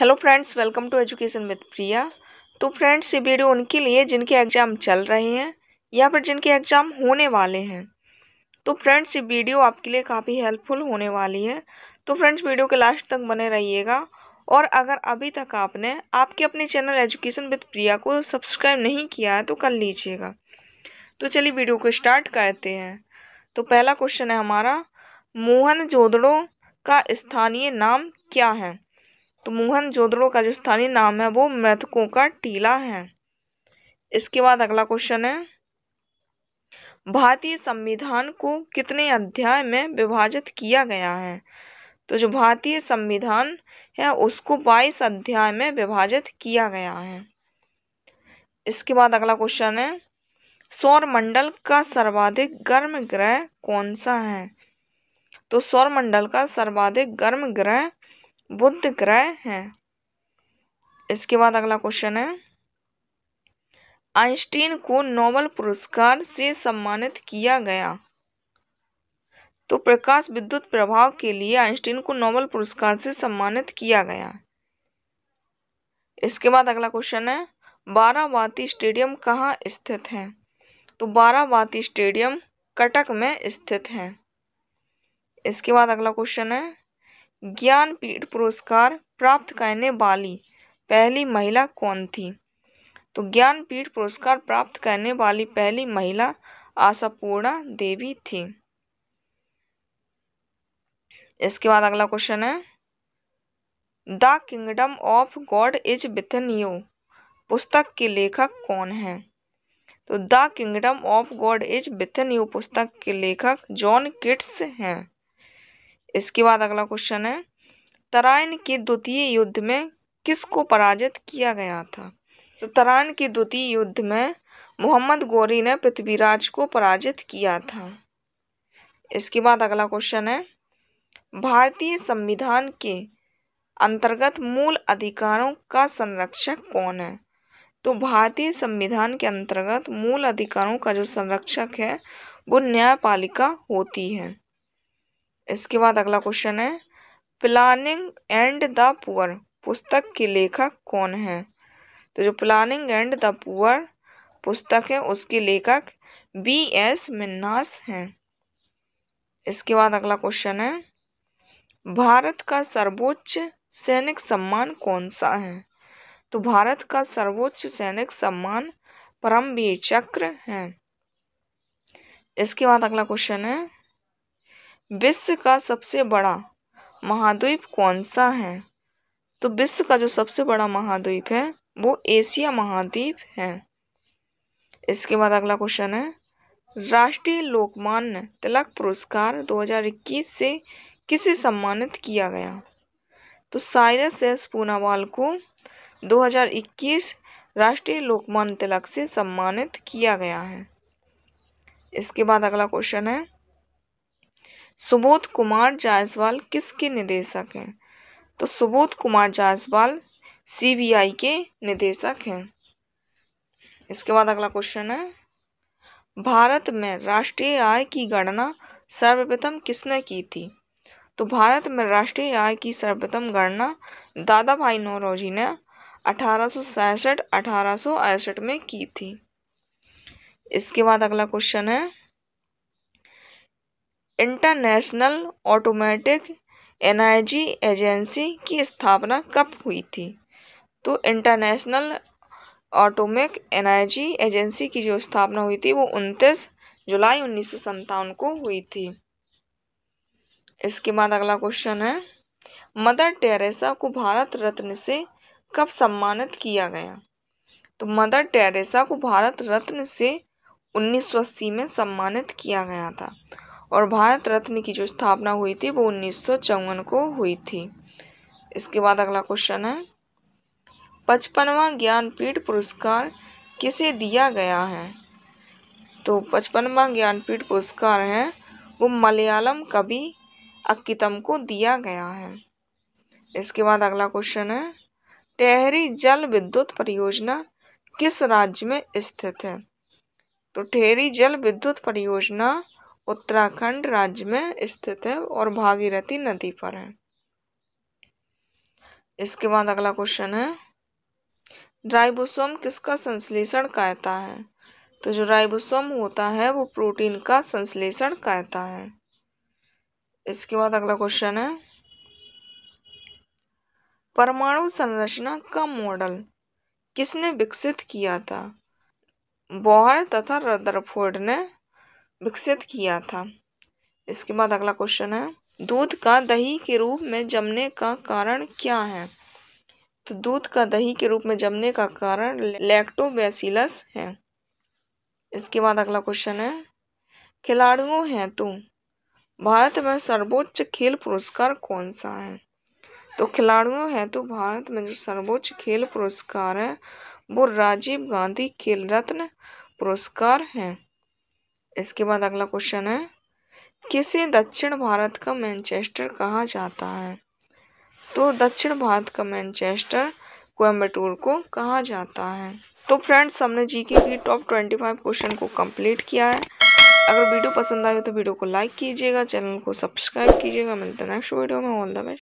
hello friends welcome to education with Priya तो friends ये video उनके लिए जिनके एग्ज़ाम चल रहे हैं या फिर जिनके एग्ज़ाम होने वाले हैं तो फ्रेंड्स ये वीडियो आपके लिए काफ़ी हेल्पफुल होने वाली है तो फ्रेंड्स वीडियो के लास्ट तक बने रहिएगा और अगर अभी तक आपने आपके अपने चैनल एजुकेशन विद प्रिया को सब्सक्राइब नहीं किया है तो कर लीजिएगा तो चलिए वीडियो को स्टार्ट करते हैं तो पहला क्वेश्चन है हमारा मोहन जोदड़ो का स्थानीय नाम क्या है तो मोहन जोदड़ो का जो स्थानीय नाम है वो मृतकों का टीला है इसके बाद अगला क्वेश्चन है भारतीय संविधान को कितने अध्याय में विभाजित किया गया है तो जो भारतीय संविधान है उसको बाईस अध्याय में विभाजित किया गया है इसके बाद अगला क्वेश्चन है सौर मंडल का सर्वाधिक गर्म ग्रह कौन सा है तो सौर मंडल का सर्वाधिक गर्म ग्रह बुद्ध ग्रह है इसके बाद अगला क्वेश्चन है आइंस्टीन को नोबल पुरस्कार से सम्मानित किया गया तो प्रकाश विद्युत प्रभाव के लिए आइंस्टीन को नोबल पुरस्कार से सम्मानित किया गया इसके बाद अगला क्वेश्चन है बाराबाती स्टेडियम कहाँ स्थित है तो बाराबाती स्टेडियम कटक में स्थित है इसके बाद अगला क्वेश्चन है ज्ञानपीठ पुरस्कार प्राप्त करने वाली पहली महिला कौन थी तो ज्ञानपीठ पुरस्कार प्राप्त करने वाली पहली महिला आशापूर्णा देवी थी इसके बाद अगला क्वेश्चन है the kingdom of God is within you पुस्तक के लेखक कौन है तो the kingdom of God is within you पुस्तक के लेखक जॉन किट्स हैं इसके बाद अगला क्वेश्चन है तराइन के द्वितीय युद्ध में किसको पराजित किया गया था तो तराइन के द्वितीय युद्ध में मोहम्मद गौरी ने पृथ्वीराज को पराजित किया था इसके बाद अगला क्वेश्चन है भारतीय संविधान के अंतर्गत मूल अधिकारों का संरक्षक कौन है तो भारतीय संविधान के अंतर्गत मूल अधिकारों का जो संरक्षक है वो न्यायपालिका होती है इसके बाद अगला क्वेश्चन है प्लानिंग एंड द पुअर पुस्तक के लेखक कौन है तो जो प्लानिंग एंड द पुअर पुस्तक है उसके लेखक बी एस मिन्नास हैं इसके बाद अगला क्वेश्चन है भारत का सर्वोच्च सैनिक सम्मान कौन सा है तो भारत का सर्वोच्च सैनिक सम्मान परमवीर चक्र है इसके बाद अगला क्वेश्चन है विश्व का सबसे बड़ा महाद्वीप कौन सा है तो विश्व का जो सबसे बड़ा महाद्वीप है वो एशिया महाद्वीप है इसके बाद अगला क्वेश्चन है राष्ट्रीय लोकमान्य तिलक पुरस्कार 2021 से किसे सम्मानित किया गया तो साइरस एस पूनावाल को 2021 राष्ट्रीय लोकमान्य तिलक से सम्मानित किया गया है इसके बाद अगला क्वेश्चन है सुबोध कुमार जायसवाल किसके निदेशक हैं तो सुबोध कुमार जायसवाल सीबीआई के निदेशक हैं इसके बाद अगला क्वेश्चन है भारत में राष्ट्रीय आय की गणना सर्वप्रथम किसने की थी तो भारत में राष्ट्रीय आय की सर्वप्रथम गणना दादा भाई नौरोजी ने अठारह सौ में की थी इसके बाद अगला क्वेश्चन है इंटरनेशनल ऑटोमेटिक एनर्जी एजेंसी की स्थापना कब हुई थी तो इंटरनेशनल ऑटोमिक एनर्जी एजेंसी की जो स्थापना हुई थी वो उनतीस जुलाई उन्नीस सौ को हुई थी इसके बाद अगला क्वेश्चन है मदर टेरेसा को भारत रत्न से कब सम्मानित किया गया तो मदर टेरेसा को भारत रत्न से उन्नीस में सम्मानित किया गया था और भारत रत्न की जो स्थापना हुई थी वो उन्नीस को हुई थी इसके बाद अगला क्वेश्चन है पचपनवा ज्ञानपीठ पुरस्कार किसे दिया गया है तो पचपनवा ज्ञानपीठ पुरस्कार है वो मलयालम कवि अक्कीतम को दिया गया है इसके बाद अगला क्वेश्चन है टेहरी जल विद्युत परियोजना किस राज्य में स्थित है तो ठेहरी जल विद्युत परियोजना उत्तराखंड राज्य में स्थित है और भागीरथी नदी पर है इसके बाद अगला क्वेश्चन है राइबोसोम किसका संश्लेषण कहता है तो जो राइबोसोम होता है वो प्रोटीन का संश्लेषण कहता है इसके बाद अगला क्वेश्चन है परमाणु संरचना का मॉडल किसने विकसित किया था बोहर तथा रदरफोर्ड ने विकसित किया था इसके बाद अगला क्वेश्चन है दूध का दही के रूप में जमने का कारण क्या है तो दूध का दही के रूप में जमने का कारण लैक्टोबैसिलस है इसके बाद अगला क्वेश्चन है खिलाड़ियों हैं तू भारत में सर्वोच्च खेल पुरस्कार कौन सा है तो खिलाड़ियों है तो भारत में जो सर्वोच्च खेल पुरस्कार है वो राजीव गांधी खेल रत्न पुरस्कार है इसके बाद अगला क्वेश्चन है किसे दक्षिण भारत का मैनचेस्टर कहा जाता है तो दक्षिण भारत का मैनचेस्टर कोयम्बटूर को कहा जाता है तो फ्रेंड्स हमने जीके की टॉप ट्वेंटी फाइव क्वेश्चन को कंप्लीट किया है अगर वीडियो पसंद आए तो वीडियो को लाइक कीजिएगा चैनल को सब्सक्राइब कीजिएगा मिलते हैं नेक्स्ट वीडियो में ऑल द बेस्ट